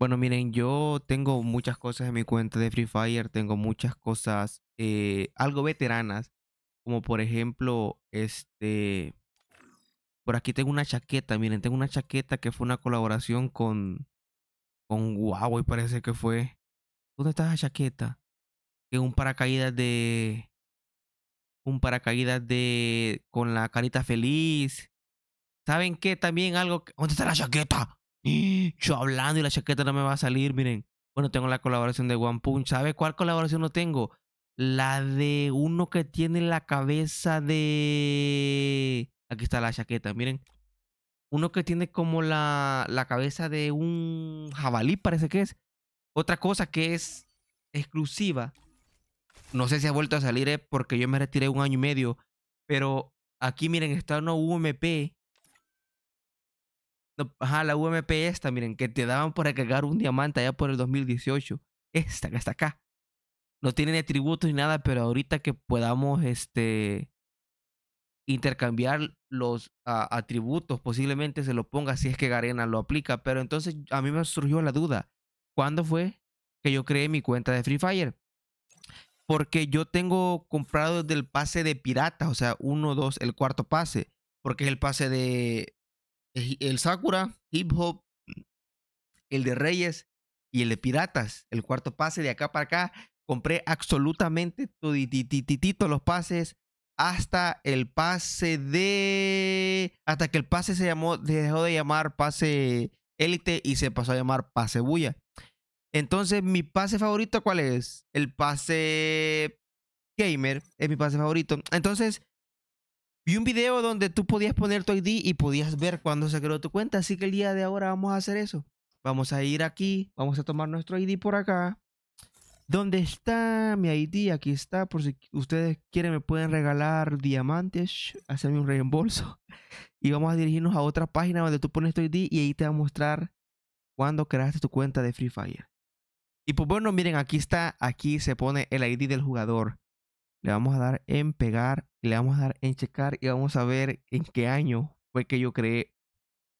Bueno, miren, yo tengo muchas cosas en mi cuenta de Free Fire, tengo muchas cosas eh, algo veteranas, como por ejemplo, este, por aquí tengo una chaqueta, miren, tengo una chaqueta que fue una colaboración con, con Huawei parece que fue. ¿Dónde está esa chaqueta? Que un paracaídas de, un paracaídas de, con la carita feliz. ¿Saben qué? También algo, ¿dónde está la chaqueta? yo hablando y la chaqueta no me va a salir, miren. Bueno, tengo la colaboración de One Punch. ¿Sabe cuál colaboración no tengo? La de uno que tiene la cabeza de... Aquí está la chaqueta, miren. Uno que tiene como la, la cabeza de un jabalí, parece que es. Otra cosa que es exclusiva. No sé si ha vuelto a salir, eh, porque yo me retiré un año y medio. Pero aquí, miren, está una UMP Ajá, la UMP esta, miren, que te daban para cargar un diamante allá por el 2018. Esta que está acá. No tiene atributos ni nada, pero ahorita que podamos este intercambiar los ah, atributos, posiblemente se lo ponga si es que Garena lo aplica. Pero entonces a mí me surgió la duda. ¿Cuándo fue que yo creé mi cuenta de Free Fire? Porque yo tengo comprado del pase de pirata, o sea, uno, dos, el cuarto pase. Porque es el pase de el Sakura, Hip Hop, el de Reyes y el de Piratas. El cuarto pase de acá para acá. Compré absolutamente todos los pases hasta el pase de... Hasta que el pase se llamó, dejó de llamar pase élite y se pasó a llamar pase bulla. Entonces, mi pase favorito, ¿cuál es? El pase gamer es mi pase favorito. Entonces, Vi un video donde tú podías poner tu ID y podías ver cuándo se creó tu cuenta. Así que el día de ahora vamos a hacer eso. Vamos a ir aquí, vamos a tomar nuestro ID por acá. ¿Dónde está mi ID? Aquí está, por si ustedes quieren me pueden regalar diamantes, hacerme un reembolso. Y vamos a dirigirnos a otra página donde tú pones tu ID y ahí te va a mostrar cuándo creaste tu cuenta de Free Fire. Y pues bueno, miren, aquí está, aquí se pone el ID del jugador le vamos a dar en pegar, le vamos a dar en checar y vamos a ver en qué año fue que yo creé.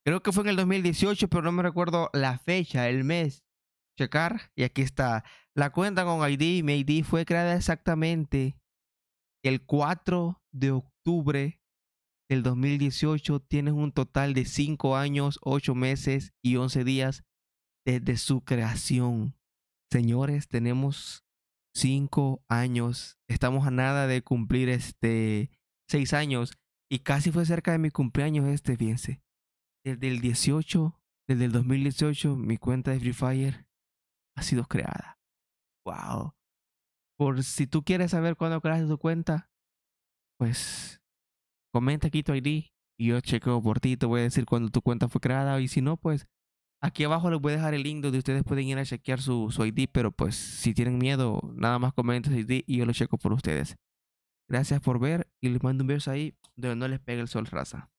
Creo que fue en el 2018, pero no me recuerdo la fecha, el mes. Checar y aquí está. La cuenta con ID, mi ID fue creada exactamente el 4 de octubre del 2018. Tienes un total de 5 años, 8 meses y 11 días desde su creación. Señores, tenemos cinco años. Estamos a nada de cumplir este seis años. Y casi fue cerca de mi cumpleaños este, fíjense. Desde el 18, desde el 2018, mi cuenta de Free Fire ha sido creada. ¡Wow! Por si tú quieres saber cuándo creaste tu cuenta, pues comenta aquí tu ID y yo chequeo por ti. Te voy a decir cuándo tu cuenta fue creada. Y si no, pues Aquí abajo les voy a dejar el link donde ustedes pueden ir a chequear su, ID, pero pues si tienen miedo, nada más comenten su ID y yo lo checo por ustedes. Gracias por ver y les mando un beso ahí donde no les pegue el sol raza.